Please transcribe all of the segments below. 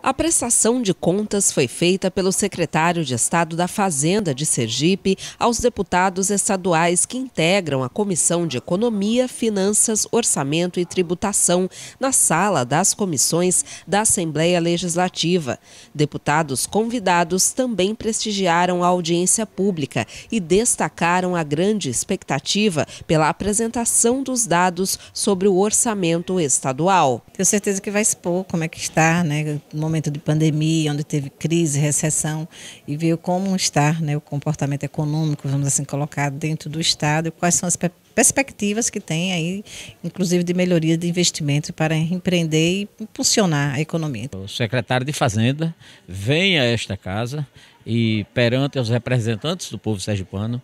A prestação de contas foi feita pelo secretário de Estado da Fazenda de Sergipe aos deputados estaduais que integram a Comissão de Economia, Finanças, Orçamento e Tributação na sala das comissões da Assembleia Legislativa. Deputados convidados também prestigiaram a audiência pública e destacaram a grande expectativa pela apresentação dos dados sobre o orçamento estadual. Tenho certeza que vai expor como é que está, né? momento de pandemia, onde teve crise, recessão, e ver como está né, o comportamento econômico, vamos assim colocar, dentro do Estado, e quais são as perspectivas que tem aí, inclusive de melhoria de investimento para empreender e impulsionar a economia. O secretário de Fazenda vem a esta casa e, perante os representantes do povo sergipano,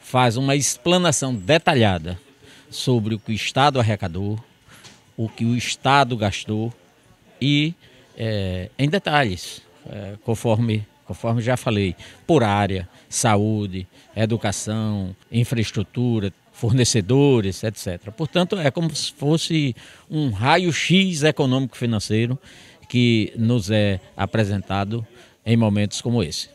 faz uma explanação detalhada sobre o que o Estado arrecadou, o que o Estado gastou e é, em detalhes, é, conforme, conforme já falei, por área, saúde, educação, infraestrutura, fornecedores, etc. Portanto, é como se fosse um raio-x econômico-financeiro que nos é apresentado em momentos como esse.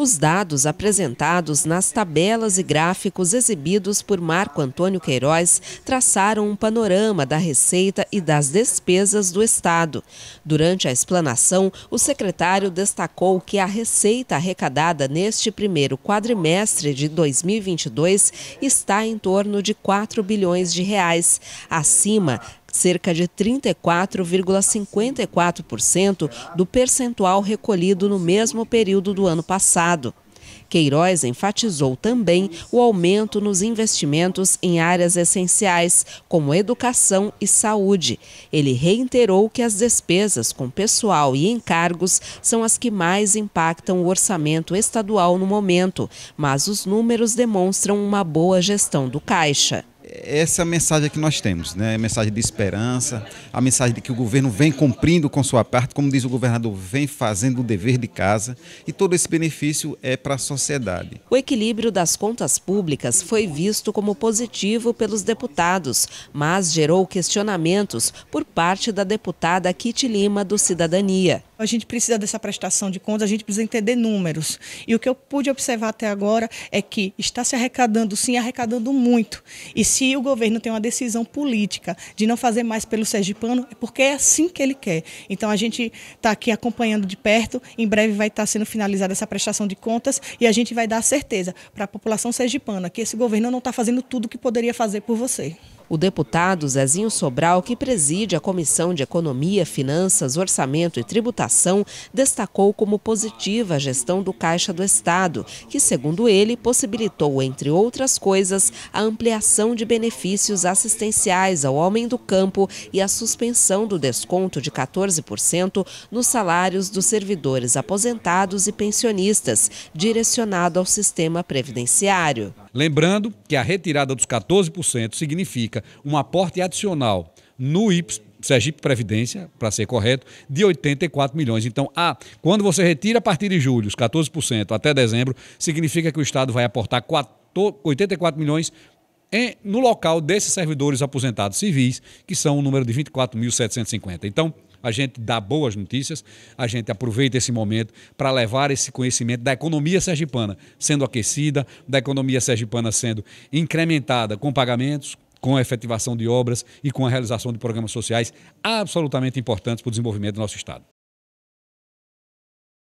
Os dados apresentados nas tabelas e gráficos exibidos por Marco Antônio Queiroz traçaram um panorama da receita e das despesas do Estado. Durante a explanação, o secretário destacou que a receita arrecadada neste primeiro quadrimestre de 2022 está em torno de 4 bilhões de reais, acima cerca de 34,54% do percentual recolhido no mesmo período do ano passado. Queiroz enfatizou também o aumento nos investimentos em áreas essenciais, como educação e saúde. Ele reiterou que as despesas com pessoal e encargos são as que mais impactam o orçamento estadual no momento, mas os números demonstram uma boa gestão do caixa essa é a mensagem que nós temos, né? A mensagem de esperança, a mensagem de que o governo vem cumprindo com sua parte, como diz o governador, vem fazendo o dever de casa e todo esse benefício é para a sociedade. O equilíbrio das contas públicas foi visto como positivo pelos deputados, mas gerou questionamentos por parte da deputada Kitty Lima do Cidadania a gente precisa dessa prestação de contas, a gente precisa entender números. E o que eu pude observar até agora é que está se arrecadando, sim, arrecadando muito. E se o governo tem uma decisão política de não fazer mais pelo sergipano, é porque é assim que ele quer. Então a gente está aqui acompanhando de perto, em breve vai estar tá sendo finalizada essa prestação de contas e a gente vai dar certeza para a população sergipana que esse governo não está fazendo tudo o que poderia fazer por você. O deputado Zezinho Sobral, que preside a Comissão de Economia, Finanças, Orçamento e Tributação, destacou como positiva a gestão do Caixa do Estado, que, segundo ele, possibilitou, entre outras coisas, a ampliação de benefícios assistenciais ao homem do campo e a suspensão do desconto de 14% nos salários dos servidores aposentados e pensionistas, direcionado ao sistema previdenciário. Lembrando que a retirada dos 14% significa significa um aporte adicional no IPS, Sergipe Previdência, para ser correto, de 84 milhões. Então, a, quando você retira a partir de julho os 14% até dezembro, significa que o Estado vai aportar 4, 84 milhões em, no local desses servidores aposentados civis, que são o número de 24.750. Então, a gente dá boas notícias, a gente aproveita esse momento para levar esse conhecimento da economia sergipana sendo aquecida, da economia sergipana sendo incrementada com pagamentos, com a efetivação de obras e com a realização de programas sociais absolutamente importantes para o desenvolvimento do nosso Estado.